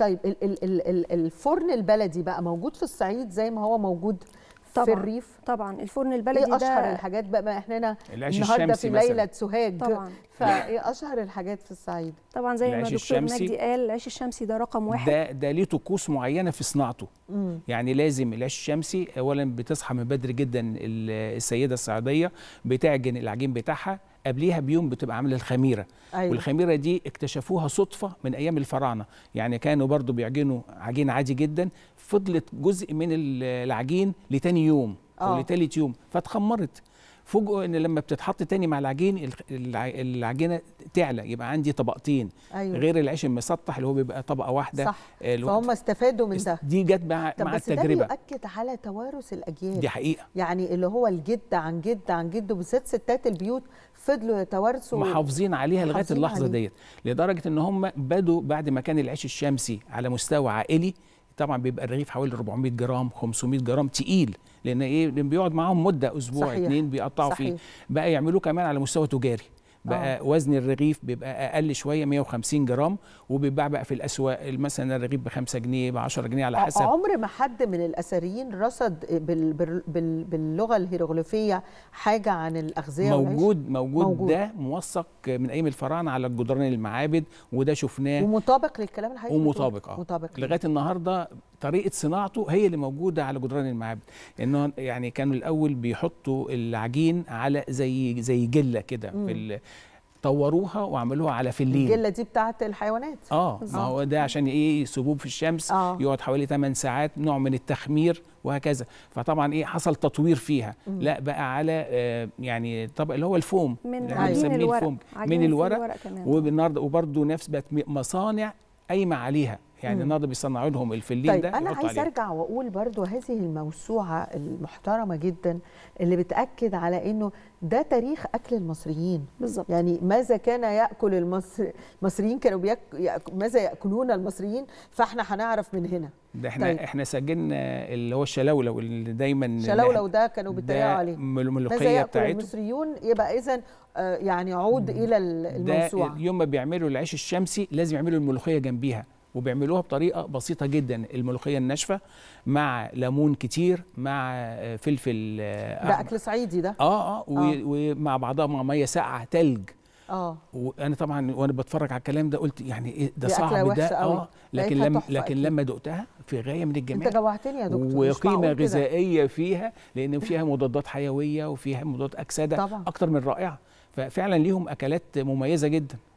طيب الفرن البلدي بقى موجود في الصعيد زي ما هو موجود طبعا في الريف طبعا الفرن إيه البلدي ايه اشهر الحاجات بقى احنا هنا النهارده في ليله سوهاج طبعا فايه اشهر الحاجات في الصعيد طبعا زي ما دكتور مجدي قال العيش الشمسي ده رقم واحد ده ده ليه طقوس معينه في صناعته مم. يعني لازم العيش الشمسي اولا بتصحى من بدري جدا السيده الصعيديه بتعجن العجين بتاعها قبليها بيوم بتبقى عامله الخميره أيوة. والخميره دي اكتشفوها صدفه من ايام الفراعنه يعني كانوا برضو بيعجنوا عجين عادي جدا فضلت جزء من العجين لتاني يوم او آه. لتالت يوم فاتخمرت فوجئوا ان لما بتتحط تاني مع العجين العجينه تعلى يبقى عندي طبقتين أيوة. غير العيش المسطح اللي هو بيبقى طبقه واحده صح فهم استفادوا من ده دي جت مع, مع بس التجربه ده بيؤكد على توارث الاجيال دي حقيقه يعني اللي هو الجد عن جد عن جد وبالذات ستات البيوت فضلوا يتوارثوا محافظين عليها لغايه اللحظه ديت لدرجه ان هم بدوا بعد ما كان العيش الشمسي على مستوى عائلي طبعا بيبقى الرغيف حوالي 400 جرام 500 جرام تقيل لان ايه بيقعد معاهم مده اسبوع صحيح. اتنين بيقطعوا صحيح. فيه بقى يعملوه كمان على مستوى تجاري بقى أوه. وزن الرغيف بيبقى اقل شويه 150 جرام وبيتباع بقى في الاسواق مثلا الرغيف ب 5 جنيه ب 10 جنيه على آه، حسب عمر ما حد من الاثريين رصد بال بال بال باللغه الهيروغليفيه حاجه عن الاغذيه موجود, موجود موجود ده موثق من ايام الفراعنه على الجدران المعابد وده شفناه ومطابق للكلام الحقيقي ومطابق اه مطابق لغايه النهارده طريقه صناعته هي اللي موجوده على جدران المعابد انه يعني كانوا الاول بيحطوا العجين على زي زي جله كده في طوروها وعملوها على فلين الجله دي بتاعت الحيوانات اه ما هو ده عشان ايه سبوب في الشمس آه. يقعد حوالي 8 ساعات نوع من التخمير وهكذا فطبعا ايه حصل تطوير فيها مم. لا بقى على آه يعني طبق اللي هو الفوم من يعني عجين الورق الفوم من الورق, الورق وبالنهارده وبرده نفس بقت مصانع قايمه عليها يعني النهارده بيصنعوا لهم الفلين طيب ده انا عايز ارجع واقول برضو هذه الموسوعه المحترمه جدا اللي بتاكد على انه ده تاريخ اكل المصريين بالظبط يعني ماذا كان ياكل المصر المصريين كانوا بيأك... يأك... ماذا ياكلون المصريين فاحنا هنعرف من هنا ده احنا طيب. احنا سجلنا اللي هو الشلولو اللي دايما الشلاولو ده كانوا بيتريقوا عليه الملوخيه بتاعته المصريون يبقى اذا آه، يعني عود الى الموسوعه ده يوم ما بيعملوا العيش الشمسي لازم يعملوا الملوخيه جنبيها وبيعملوها بطريقه بسيطه جدا الملوخيه الناشفه مع ليمون كتير مع فلفل آه، ده اكل صعيدي ده اه اه, آه. ومع بعضها مع ميه ساقعه تلج اه وانا طبعا وانا بتفرج على الكلام ده قلت يعني ايه ده صعب ده اه لكن لما لكن لما دقتها في غايه من الجمال انت جوعتني يا دكتور وقيمه غذائيه فيها لان فيها مضادات حيويه وفيها مضادات اكسده طبعا. اكتر من رائعه ففعلا ليهم اكلات مميزه جدا